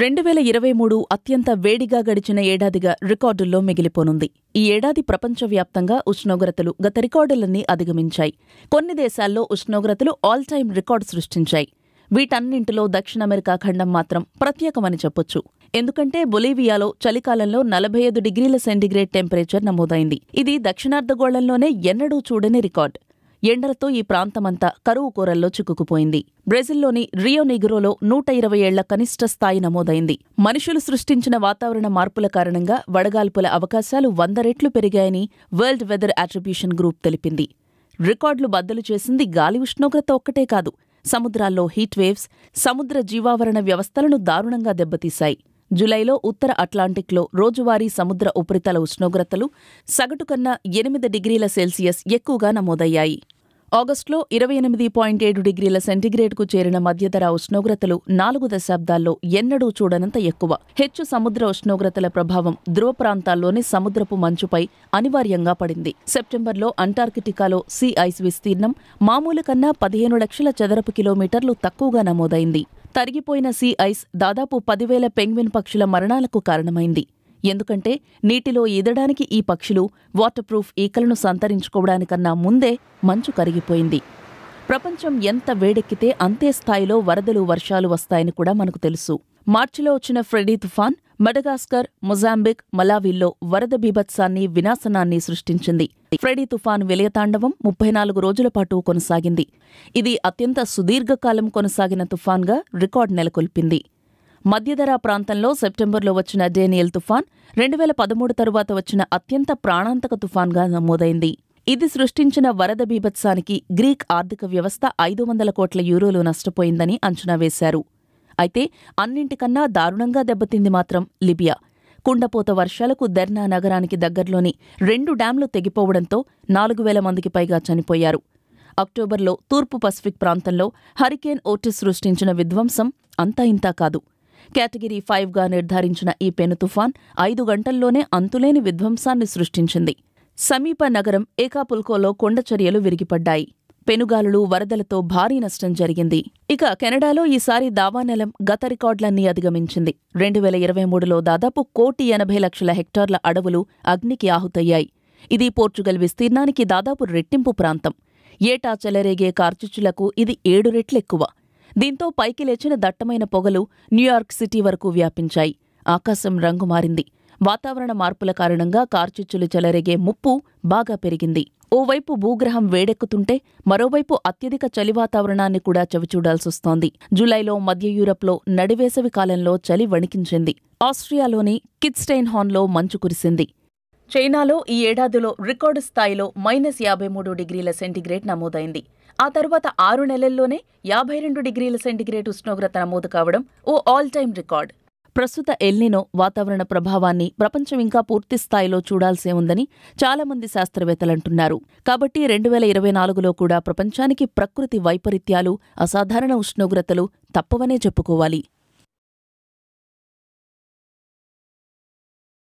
రెండు వేల ఇరవై మూడు అత్యంత వేడిగా గడిచిన ఏడాదిగా రికార్డుల్లో మిగిలిపోనుంది ఈ ఏడాది ప్రపంచవ్యాప్తంగా ఉష్ణోగ్రతలు గత రికార్డులన్నీ అధిగమించాయి కొన్ని దేశాల్లో ఉష్ణోగ్రతలు ఆల్ టైమ్ రికార్డు సృష్టించాయి వీటన్నింటిలో దక్షిణ అమెరికా ఖండం మాత్రం ప్రత్యేకమని చెప్పొచ్చు ఎందుకంటే బొలీవియాలో చలికాలంలో నలభై ఐదు డిగ్రీల సెంటిగ్రేడ్ టెంపరేచర్ నమోదైంది ఇది దక్షిణార్ధగోళంలోనే ఎన్నడూ చూడని రికార్డ్ ఎండలతో ఈ ప్రాంతమంతా కరువు కూరల్లో చిక్కుకుపోయింది బ్రెజిల్లోని రియో నూట ఇరవై ఏళ్ల కనిష్ట స్థాయి నమోదైంది మనుషులు సృష్టించిన వాతావరణ మార్పుల కారణంగా వడగాల్పుల అవకాశాలు వంద రెట్లు పెరిగాయని వరల్డ్ వెదర్ అట్రిబ్యూషన్ గ్రూప్ తెలిపింది రికార్డులు బద్దలు చేసింది గాలి ఉష్ణోగ్రత ఒక్కటే కాదు సముద్రాల్లో హీట్ వేవ్స్ సముద్ర జీవావరణ వ్యవస్థలను దారుణంగా దెబ్బతీశాయి జులైలో ఉత్తర అట్లాంటిక్లో రోజువారీ సముద్ర ఉపరితల ఉష్ణోగ్రతలు సగటు కన్నా ఎనిమిది డిగ్రీల సెల్సియస్ ఎక్కువగా నమోదయ్యాయి ఆగస్టులో ఇరవై ఎనిమిది పాయింట్ ఏడు డిగ్రీల సెంటీగ్రేడ్కు చేరిన మధ్యధర ఉష్ణోగ్రతలు నాలుగు దశాబ్దాల్లో ఎన్నడూ చూడనంత ఎక్కువ హెచ్చు సముద్ర ఉష్ణోగ్రతల ప్రభావం ధ్రువ ప్రాంతాల్లోని సముద్రపు మంచుపై అనివార్యంగా పడింది సెప్టెంబర్లో అంటార్కిటికాలో సీ ఐస్ విస్తీర్ణం మామూలు కన్నా పదిహేను లక్షల చదరపు కిలోమీటర్లు తక్కువగా నమోదైంది తరిగిపోయిన సీ ఐస్ దాదాపు పదివేల పెంగ్విన్ పక్షుల మరణాలకు కారణమైంది ఎందుకంటే నీటిలో ఈదడానికి ఈ పక్షులు వాటర్ ప్రూఫ్ ఈకలను సంతరించుకోవడానికన్నా ముందే మంచు కరిగిపోయింది ప్రపంచం ఎంత వేడెక్కితే అంతే స్థాయిలో వరదలు వర్షాలు వస్తాయని కూడా మనకు తెలుసు మార్చిలో వచ్చిన ఫ్రెడీ తుఫాన్ మడగాస్కర్ మొజాంబిక్ మలావీల్లో వరద బీభత్సాన్ని వినాశనాన్ని సృష్టించింది ఫ్రెడీ తుఫాన్ విలయతాండవం ముప్పై నాలుగు రోజుల పాటు కొనసాగింది ఇది అత్యంత సుదీర్ఘకాలం కొనసాగిన తుఫాన్గా రికార్డ్ నెలకొల్పింది మధ్యధరా ప్రాంతంలో సెప్టెంబర్లో వచ్చిన డేనియల్ తుఫాన్ రెండు వేల పదమూడు తరువాత వచ్చిన అత్యంత ప్రాణాంతక తుఫాన్గా నమోదైంది ఇది సృష్టించిన వరద బీభత్సానికి గ్రీక్ ఆర్థిక వ్యవస్థ ఐదు వందల కోట్ల యూరోలు నష్టపోయిందని అంచనా వేశారు అయితే అన్నింటికన్నా దారుణంగా దెబ్బతింది మాత్రం లిబియా కుండపోత వర్షాలకు దెర్నా నగరానికి దగ్గర్లోని రెండు డ్యాంలు తెగిపోవడంతో నాలుగు వేల మందికి పైగా చనిపోయారు అక్టోబర్లో తూర్పు పసిఫిక్ ప్రాంతంలో హరికేన్ ఓటిస్ సృష్టించిన విధ్వంసం అంతా ఇంతా కాదు కేటగిరీ ఫైవ్గా నిర్ధారించిన ఈ పెను తుఫాన్ ఐదు గంటల్లోనే అంతులేని విధ్వంసాన్ని సృష్టించింది సమీప నగరం ఏకాపుల్కోలో కొండచర్యలు విరిగిపడ్డాయి పెనుగాలులు వరదలతో భారీ నష్టం జరిగింది ఇక కెనడాలో ఈసారి దావానెలం గత రికార్డులన్నీ అధిగమించింది రెండు వేల ఇరవై మూడులో దాదాపు కోటి ఎనభై లక్షల హెక్టార్ల అడవులు అగ్నికి ఆహుతయ్యాయి ఇది పోర్చుగల్ విస్తీర్ణానికి దాదాపు రెట్టింపు ప్రాంతం ఏటా చెలరేగే కార్చుచులకు ఇది ఏడు రెట్లెక్కువ దీంతో పైకి లేచిన దట్టమైన పొగలు న్యూయార్క్ సిటీ వరకు వ్యాపించాయి ఆకాశం రంగు మారింది వాతావరణ మార్పుల కారణంగా కార్చిచ్చులు చెలరేగే ముప్పు బాగా పెరిగింది ఓవైపు భూగ్రహం వేడెక్కుతుంటే మరోవైపు అత్యధిక చలి వాతావరణాన్ని కూడా చవిచూడాల్సొస్తోంది జూలైలో మధ్య యూరప్లో నడివేసవి కాలంలో చలి వణికించింది ఆస్ట్రియాలోని కిడ్స్టైన్హాన్లో మంచు కురిసింది చైనాలో ఈ ఏడాదిలో రికార్డు స్థాయిలో మైనస్ యాభై మూడు డిగ్రీల సెంటిగ్రేడ్ నమోదైంది ఆ తర్వాత ఆరు నెలల్లోనే యాభై రెండు డిగ్రీల సెంటిగ్రేడ్ ఉష్ణోగ్రత నమోదు కావడం ఓ ఆల్ టైం రికార్డ్ ప్రస్తుత ఎల్నినో వాతావరణ ప్రభావాన్ని ప్రపంచం ఇంకా పూర్తి స్థాయిలో చూడాల్సే ఉందని చాలామంది శాస్త్రవేత్తలంటున్నారు కాబట్టి రెండు వేల ఇరవై నాలుగులో కూడా ప్రపంచానికి ప్రకృతి వైపరీత్యాలు అసాధారణ ఉష్ణోగ్రతలు తప్పవనే చెప్పుకోవాలి